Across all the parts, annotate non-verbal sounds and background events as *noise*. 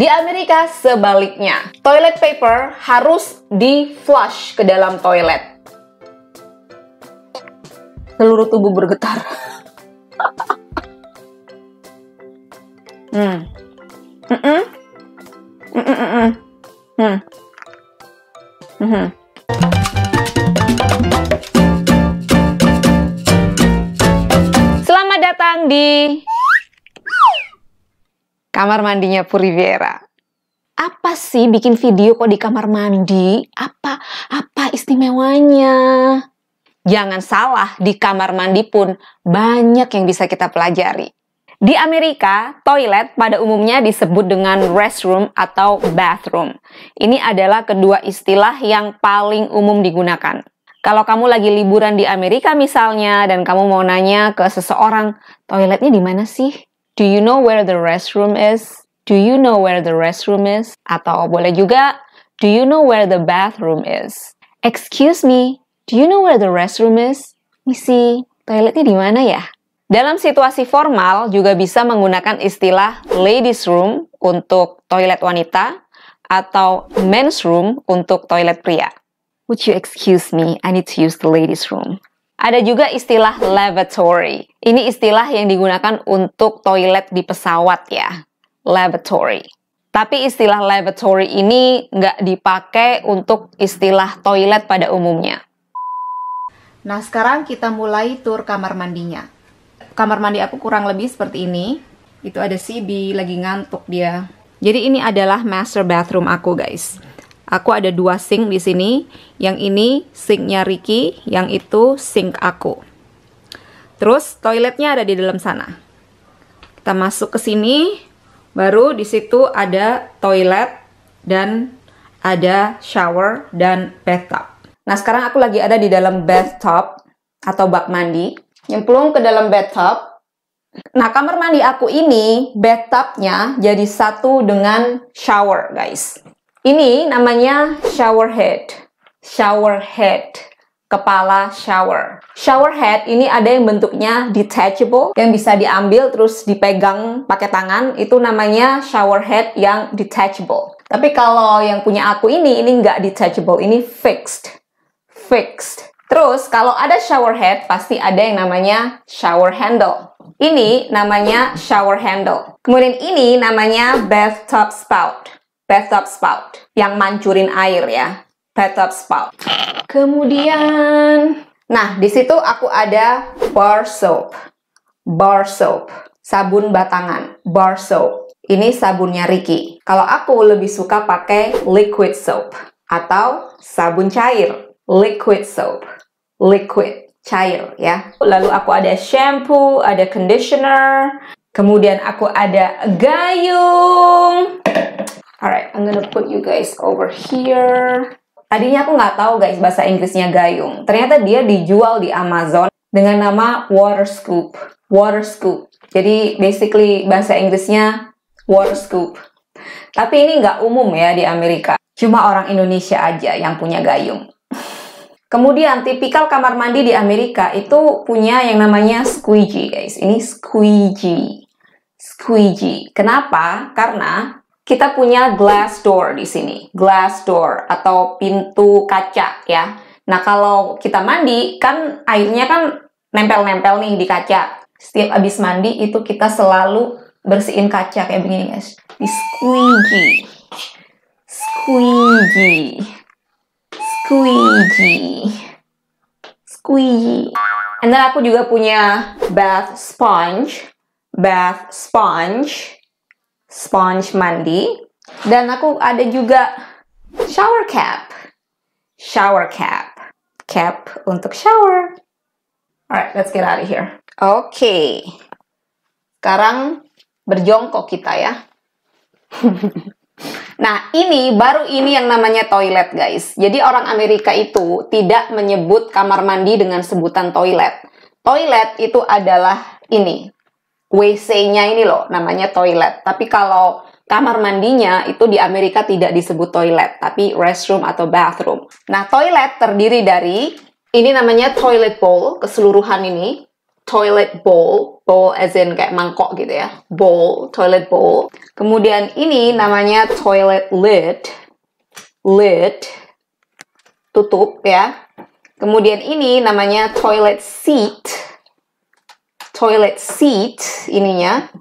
Di Amerika sebaliknya, toilet paper harus di-flush ke dalam toilet. Seluruh tubuh bergetar. *laughs* Hmm. Hmm. Mm-hmm. Selamat datang di kamar mandinya Puriviera. Apa sih bikin video kok di kamar mandi? Apa apa istimewanya? Jangan salah, di kamar mandi pun banyak yang bisa kita pelajari. Di Amerika, toilet pada umumnya disebut dengan restroom atau bathroom. Ini adalah kedua istilah yang paling umum digunakan. Kalau kamu lagi liburan di Amerika misalnya dan kamu mau nanya ke seseorang, toiletnya di mana sih? Do you know where the restroom is? Do you know where the restroom is? Atau boleh juga, Do you know where the bathroom is? Excuse me, do you know where the restroom is? Misi, toiletnya di mana ya? Dalam situasi formal juga bisa menggunakan istilah ladies room untuk toilet wanita atau men's room untuk toilet pria. Would you excuse me? I need to use the ladies room. Ada juga istilah lavatory. Ini istilah yang digunakan untuk toilet di pesawat ya. Lavatory. Tapi istilah lavatory ini nggak dipakai untuk istilah toilet pada umumnya. Nah sekarang kita mulai tur kamar mandinya. Kamar mandi aku kurang lebih seperti ini. Itu ada CB, lagi ngantuk dia. Jadi ini adalah master bathroom aku guys. Aku ada dua sink di sini. Yang ini sinknya Ricky, yang itu sink aku. Terus toiletnya ada di dalam sana. Kita masuk ke sini, baru di situ ada toilet dan ada shower dan bathtub. Nah, sekarang aku lagi ada di dalam bathtub atau bak mandi. Nyemplung ke dalam bathtub, Nah, kamar mandi aku ini bathtubnya jadi satu dengan shower, guys. Ini namanya shower head. Shower head. Kepala shower. Shower head ini ada yang bentuknya detachable, yang bisa diambil terus dipegang pakai tangan. Itu namanya shower head yang detachable. Tapi kalau yang punya aku ini, ini nggak detachable, ini fixed. Fixed. Terus, kalau ada shower head, pasti ada yang namanya shower handle. Ini namanya shower handle. Kemudian ini namanya bathtub spout bathtub spout yang mancurin air ya bathtub spout kemudian nah di situ aku ada bar soap bar soap sabun batangan bar soap ini sabunnya Ricky kalau aku lebih suka pakai liquid soap atau sabun cair liquid soap liquid cair ya lalu aku ada shampoo ada conditioner kemudian aku ada gayung Alright, I'm gonna put you guys over here. Tadinya aku nggak tahu guys bahasa Inggrisnya gayung. Ternyata dia dijual di Amazon dengan nama water scoop. Water scoop. Jadi basically bahasa Inggrisnya water scoop. Tapi ini nggak umum ya di Amerika. Cuma orang Indonesia aja yang punya gayung. *laughs* Kemudian tipikal kamar mandi di Amerika itu punya yang namanya squeegee guys. Ini squeegee. Squeegee. Kenapa? Karena kita punya glass door di sini. Glass door atau pintu kaca ya. Nah, kalau kita mandi kan airnya kan nempel-nempel nih di kaca. Setiap abis mandi itu kita selalu bersihin kaca kayak begini guys. Di squeegee. Squeegee. Squeegee. Squeegee. And aku juga punya bath sponge. Bath sponge sponge mandi dan aku ada juga shower cap. Shower cap. Cap untuk shower. Alright, let's get out of here. Oke. Okay. Sekarang berjongkok kita ya. *laughs* nah, ini baru ini yang namanya toilet, guys. Jadi orang Amerika itu tidak menyebut kamar mandi dengan sebutan toilet. Toilet itu adalah ini, WC-nya ini loh, namanya toilet. Tapi kalau kamar mandinya itu di Amerika tidak disebut toilet, tapi restroom atau bathroom. Nah, toilet terdiri dari ini namanya toilet bowl keseluruhan ini toilet bowl, bowl as in kayak mangkok gitu ya, bowl, toilet bowl. Kemudian ini namanya toilet lid, lid, tutup ya. Kemudian ini namanya toilet seat, toilet seat ininya.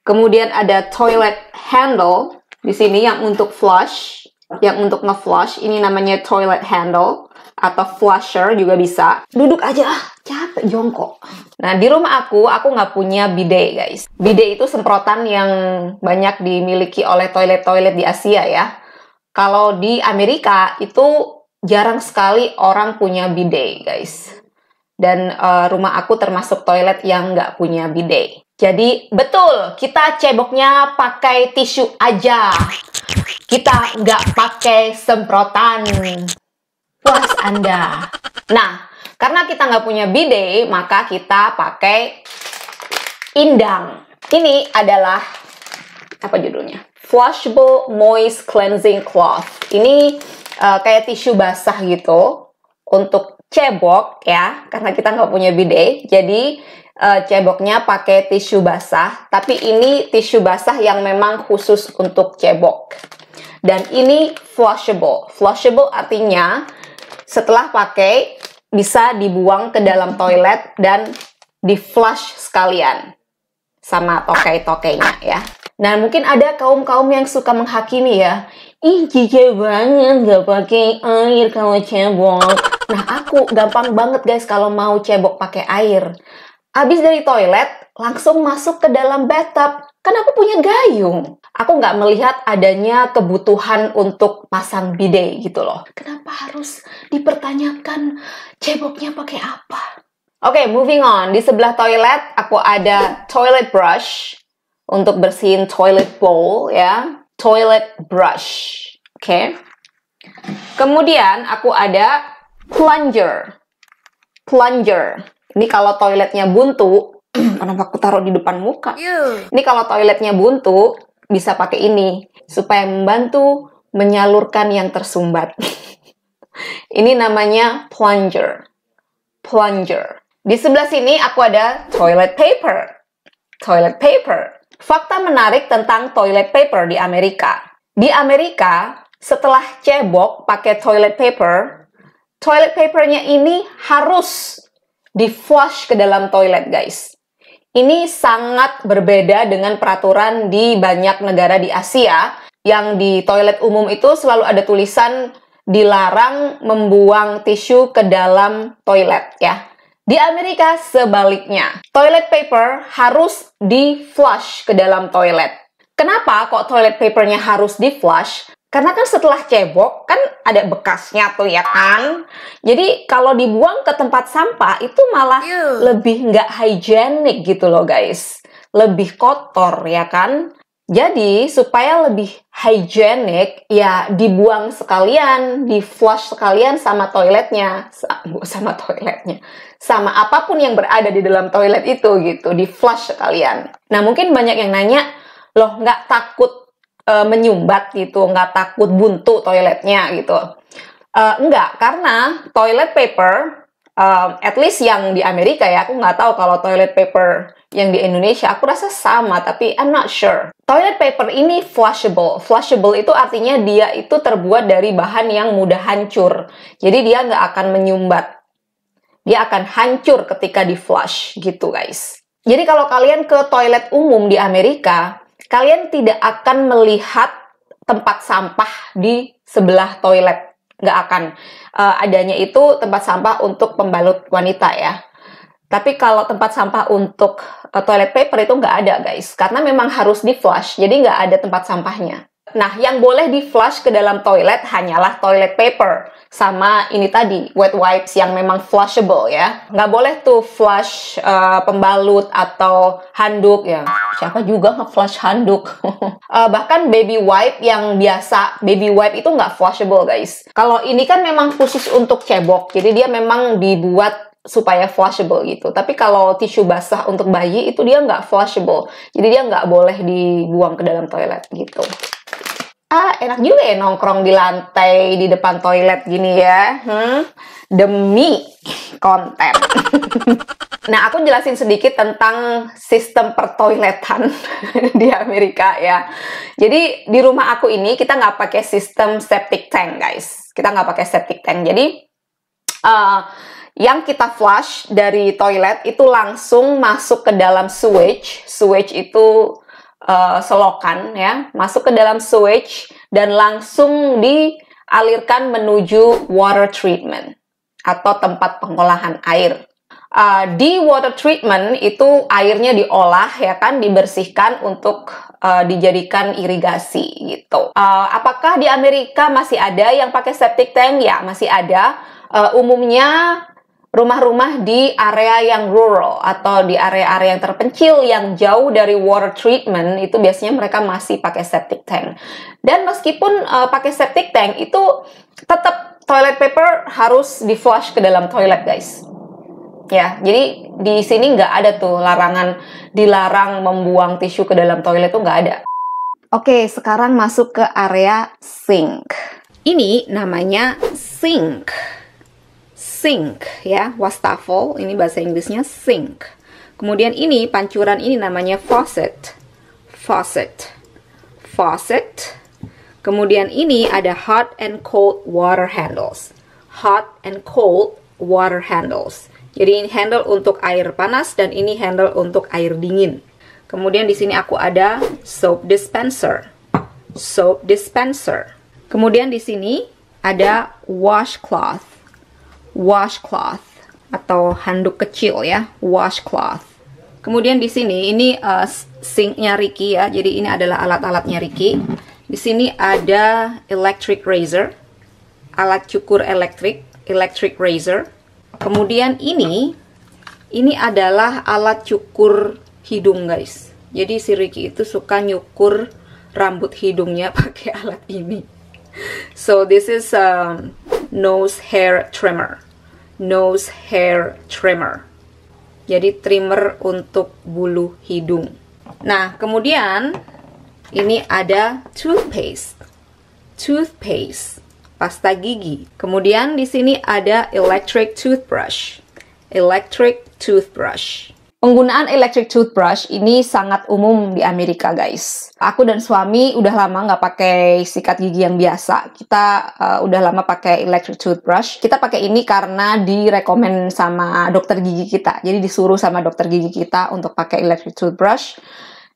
Kemudian ada toilet handle di sini yang untuk flush, yang untuk nge-flush. Ini namanya toilet handle atau flusher juga bisa. Duduk aja, ah, capek jongkok. Nah, di rumah aku, aku nggak punya bidet, guys. Bidet itu semprotan yang banyak dimiliki oleh toilet-toilet di Asia ya. Kalau di Amerika itu jarang sekali orang punya bidet, guys dan uh, rumah aku termasuk toilet yang nggak punya bidet. Jadi betul, kita ceboknya pakai tisu aja. Kita nggak pakai semprotan. Puas Anda. Nah, karena kita nggak punya bidet, maka kita pakai indang. Ini adalah apa judulnya? Flushable Moist Cleansing Cloth. Ini uh, kayak tisu basah gitu untuk cebok ya, karena kita nggak punya bidet. Jadi uh, ceboknya pakai tisu basah, tapi ini tisu basah yang memang khusus untuk cebok. Dan ini flushable. Flushable artinya setelah pakai bisa dibuang ke dalam toilet dan di flush sekalian sama tokai-tokainya ya. Nah mungkin ada kaum-kaum yang suka menghakimi ya. Ih jijik banget gak pakai air kalau cebok Nah aku gampang banget guys kalau mau cebok pakai air. Abis dari toilet, langsung masuk ke dalam bathtub. Kan aku punya gayung. Aku nggak melihat adanya kebutuhan untuk pasang bidet gitu loh. Kenapa harus dipertanyakan ceboknya pakai apa? Oke, okay, moving on. Di sebelah toilet, aku ada toilet brush untuk bersihin toilet bowl ya. Toilet brush. Oke. Okay. Kemudian aku ada Plunger. Plunger. Ini kalau toiletnya buntu, *clears throat* kenapa aku taruh di depan muka? Yuh. Ini kalau toiletnya buntu, bisa pakai ini supaya membantu menyalurkan yang tersumbat. *laughs* ini namanya plunger. Plunger. Di sebelah sini aku ada toilet paper. Toilet paper. Fakta menarik tentang toilet paper di Amerika. Di Amerika, setelah cebok pakai toilet paper, toilet papernya ini harus di flush ke dalam toilet guys. Ini sangat berbeda dengan peraturan di banyak negara di Asia yang di toilet umum itu selalu ada tulisan dilarang membuang tisu ke dalam toilet ya. Di Amerika sebaliknya, toilet paper harus di flush ke dalam toilet. Kenapa kok toilet papernya harus di flush? karena kan setelah cebok kan ada bekasnya tuh ya kan jadi kalau dibuang ke tempat sampah itu malah Eww. Iya. lebih nggak hygienic gitu loh guys lebih kotor ya kan jadi supaya lebih hygienic ya dibuang sekalian di flush sekalian sama toiletnya sama toiletnya sama apapun yang berada di dalam toilet itu gitu di flush sekalian nah mungkin banyak yang nanya loh nggak takut uh, menyumbat gitu, nggak takut buntu toiletnya gitu. Uh, eh, enggak, karena toilet paper, uh, at least yang di Amerika ya, aku nggak tahu kalau toilet paper yang di Indonesia, aku rasa sama, tapi I'm not sure. Toilet paper ini flushable. Flushable itu artinya dia itu terbuat dari bahan yang mudah hancur. Jadi dia nggak akan menyumbat. Dia akan hancur ketika di flush gitu guys. Jadi kalau kalian ke toilet umum di Amerika, kalian tidak akan melihat tempat sampah di sebelah toilet. Nggak akan. Uh, adanya itu tempat sampah untuk pembalut wanita ya. Tapi kalau tempat sampah untuk uh, toilet paper itu nggak ada guys, karena memang harus di flush, jadi nggak ada tempat sampahnya. Nah, yang boleh di flush ke dalam toilet hanyalah toilet paper sama ini tadi wet wipes yang memang flushable ya. Nggak boleh tuh flush uh, pembalut atau handuk ya. Siapa juga nge-flush handuk? uh, *laughs* bahkan baby wipe yang biasa, baby wipe itu nggak flushable guys. Kalau ini kan memang khusus untuk cebok, jadi dia memang dibuat supaya flushable gitu. Tapi kalau tisu basah untuk bayi itu dia nggak flushable, jadi dia nggak boleh dibuang ke dalam toilet gitu ah enak juga ya nongkrong di lantai di depan toilet gini ya hmm? demi konten *laughs* nah aku jelasin sedikit tentang sistem pertoiletan *laughs* di Amerika ya jadi di rumah aku ini kita nggak pakai sistem septic tank guys kita nggak pakai septic tank jadi uh, yang kita flush dari toilet itu langsung masuk ke dalam sewage sewage itu Eh, selokan ya, masuk ke dalam sewage dan langsung dialirkan menuju water treatment atau tempat pengolahan air. Uh, di water treatment itu airnya diolah ya kan dibersihkan untuk uh, dijadikan irigasi gitu. Uh, apakah di Amerika masih ada yang pakai septic tank? Ya masih ada. Uh, umumnya rumah-rumah di area yang rural atau di area-area yang terpencil yang jauh dari water treatment itu biasanya mereka masih pakai septic tank. Dan meskipun uh, pakai septic tank itu tetap toilet paper harus di flush ke dalam toilet guys. Ya, jadi di sini nggak ada tuh larangan dilarang membuang tisu ke dalam toilet tuh nggak ada. Oke, sekarang masuk ke area sink. Ini namanya sink sink ya, wastafel ini bahasa Inggrisnya sink. Kemudian ini pancuran ini namanya faucet. Faucet. Faucet. Kemudian ini ada hot and cold water handles. Hot and cold water handles. Jadi ini handle untuk air panas dan ini handle untuk air dingin. Kemudian di sini aku ada soap dispenser. Soap dispenser. Kemudian di sini ada washcloth washcloth atau handuk kecil ya, washcloth. Kemudian di sini ini uh, sinknya Ricky ya, jadi ini adalah alat-alatnya Ricky. Di sini ada electric razor, alat cukur elektrik, electric razor. Kemudian ini, ini adalah alat cukur hidung guys. Jadi si Ricky itu suka nyukur rambut hidungnya *laughs* pakai alat ini. So this is a um, nose hair trimmer nose hair trimmer. Jadi trimmer untuk bulu hidung. Nah, kemudian ini ada toothpaste. Toothpaste, pasta gigi. Kemudian di sini ada electric toothbrush. Electric toothbrush. Penggunaan electric toothbrush ini sangat umum di Amerika, guys. Aku dan suami udah lama nggak pakai sikat gigi yang biasa. Kita uh, udah lama pakai electric toothbrush. Kita pakai ini karena direkomend sama dokter gigi kita. Jadi disuruh sama dokter gigi kita untuk pakai electric toothbrush.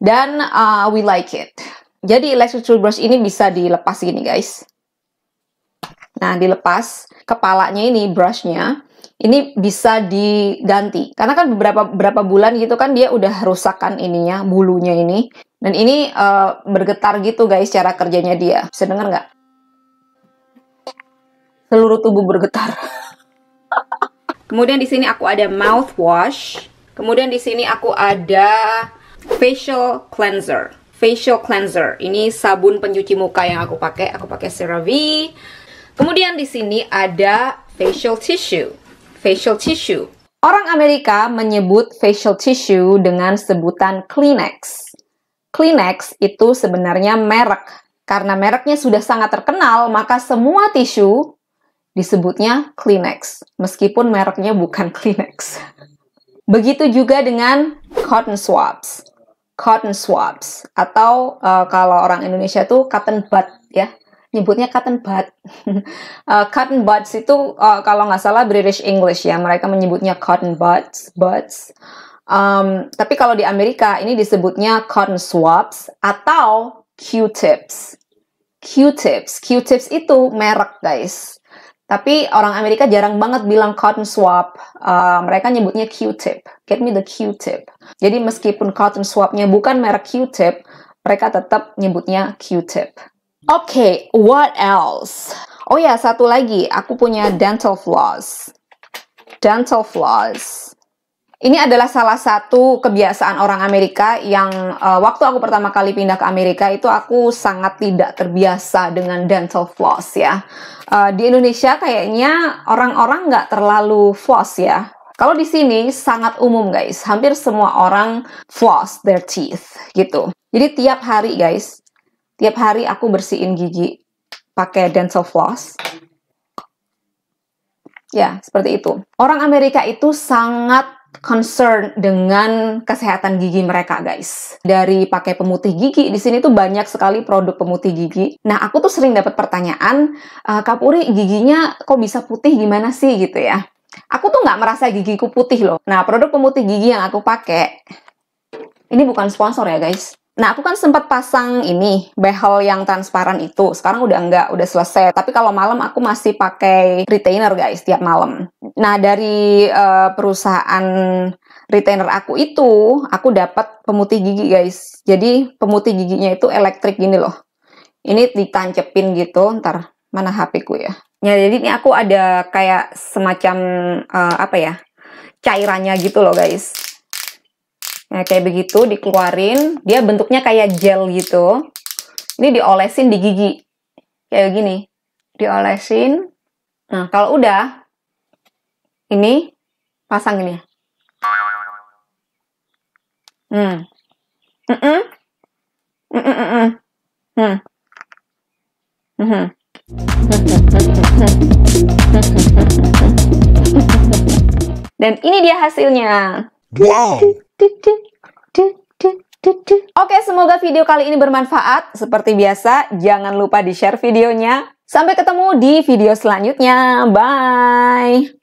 Dan uh, we like it. Jadi electric toothbrush ini bisa dilepas gini, guys. Nah, dilepas kepalanya ini brushnya ini bisa diganti karena kan beberapa beberapa bulan gitu kan dia udah rusakan ininya bulunya ini dan ini uh, bergetar gitu guys cara kerjanya dia bisa dengar nggak seluruh tubuh bergetar *laughs* kemudian di sini aku ada mouthwash kemudian di sini aku ada facial cleanser facial cleanser ini sabun pencuci muka yang aku pakai aku pakai CeraVe kemudian di sini ada facial tissue facial tissue. Orang Amerika menyebut facial tissue dengan sebutan Kleenex. Kleenex itu sebenarnya merek. Karena mereknya sudah sangat terkenal, maka semua tisu disebutnya Kleenex, meskipun mereknya bukan *laughs* Kleenex. Begitu juga dengan cotton swabs. Cotton swabs atau uh, kalau orang Indonesia itu cotton bud ya nyebutnya cotton bud. *laughs* uh, cotton buds itu uh, kalau nggak salah British English ya, mereka menyebutnya cotton buds, buds. Um, tapi kalau di Amerika ini disebutnya cotton swabs atau Q-tips. Q-tips, Q-tips itu merek guys. Tapi orang Amerika jarang banget bilang cotton swab. Uh, mereka nyebutnya Q-tip. Get me the Q-tip. Jadi meskipun cotton swabnya bukan merek Q-tip, mereka tetap nyebutnya Q-tip. Oke, okay, what else? Oh ya, satu lagi, aku punya dental floss. Dental floss. Ini adalah salah satu kebiasaan orang Amerika yang uh, waktu aku pertama kali pindah ke Amerika itu aku sangat tidak terbiasa dengan dental floss ya. Uh, di Indonesia kayaknya orang-orang nggak terlalu floss ya. Kalau di sini sangat umum guys, hampir semua orang floss their teeth gitu. Jadi tiap hari guys, Tiap hari aku bersihin gigi pakai dental floss. Ya, seperti itu. Orang Amerika itu sangat concern dengan kesehatan gigi mereka, guys. Dari pakai pemutih gigi, di sini tuh banyak sekali produk pemutih gigi. Nah, aku tuh sering dapat pertanyaan, eh, Kapuri giginya kok bisa putih gimana sih gitu ya? Aku tuh nggak merasa gigiku putih loh. Nah, produk pemutih gigi yang aku pakai, ini bukan sponsor ya, guys. Nah, aku kan sempat pasang ini, behel yang transparan itu. Sekarang udah enggak, udah selesai. Tapi kalau malam aku masih pakai retainer, guys, tiap malam. Nah, dari uh, perusahaan retainer aku itu, aku dapat pemutih gigi, guys. Jadi, pemutih giginya itu elektrik gini loh. Ini ditancepin gitu, ntar mana HP ku ya. Ya, jadi ini aku ada kayak semacam uh, apa ya? cairannya gitu loh, guys. Nah, kayak begitu dikeluarin, dia bentuknya kayak gel gitu. Ini diolesin di gigi. Kayak gini. Diolesin. Nah, kalau udah ini pasang ini. Hmm. Mm -mm. Mm -mm -mm. Hmm. Hmm. -hmm. Dan ini dia hasilnya. Wow. Oke, semoga video kali ini bermanfaat. Seperti biasa, jangan lupa di-share videonya. Sampai ketemu di video selanjutnya. Bye!